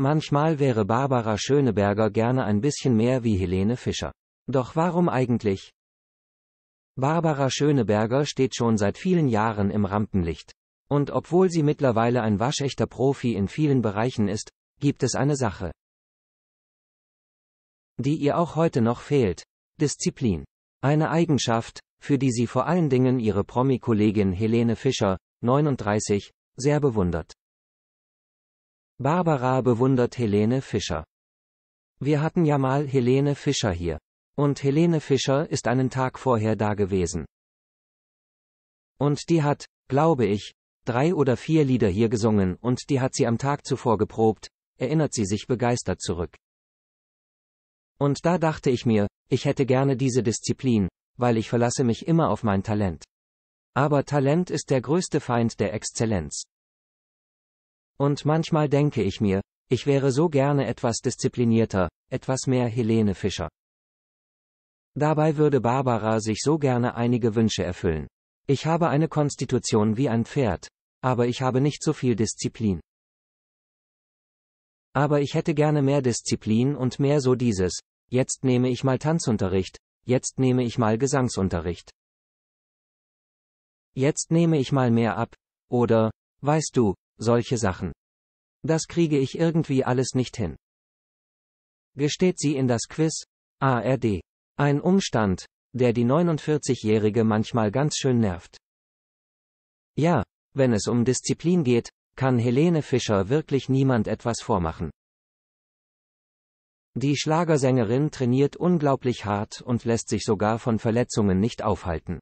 Manchmal wäre Barbara Schöneberger gerne ein bisschen mehr wie Helene Fischer. Doch warum eigentlich? Barbara Schöneberger steht schon seit vielen Jahren im Rampenlicht. Und obwohl sie mittlerweile ein waschechter Profi in vielen Bereichen ist, gibt es eine Sache, die ihr auch heute noch fehlt. Disziplin. Eine Eigenschaft, für die sie vor allen Dingen ihre Promi-Kollegin Helene Fischer, 39, sehr bewundert. Barbara bewundert Helene Fischer. Wir hatten ja mal Helene Fischer hier. Und Helene Fischer ist einen Tag vorher da gewesen. Und die hat, glaube ich, drei oder vier Lieder hier gesungen und die hat sie am Tag zuvor geprobt, erinnert sie sich begeistert zurück. Und da dachte ich mir, ich hätte gerne diese Disziplin, weil ich verlasse mich immer auf mein Talent. Aber Talent ist der größte Feind der Exzellenz. Und manchmal denke ich mir, ich wäre so gerne etwas disziplinierter, etwas mehr Helene Fischer. Dabei würde Barbara sich so gerne einige Wünsche erfüllen. Ich habe eine Konstitution wie ein Pferd, aber ich habe nicht so viel Disziplin. Aber ich hätte gerne mehr Disziplin und mehr so dieses, jetzt nehme ich mal Tanzunterricht, jetzt nehme ich mal Gesangsunterricht. Jetzt nehme ich mal mehr ab, oder, weißt du, solche Sachen. Das kriege ich irgendwie alles nicht hin. Gesteht sie in das Quiz? ARD. Ein Umstand, der die 49-Jährige manchmal ganz schön nervt. Ja, wenn es um Disziplin geht, kann Helene Fischer wirklich niemand etwas vormachen. Die Schlagersängerin trainiert unglaublich hart und lässt sich sogar von Verletzungen nicht aufhalten.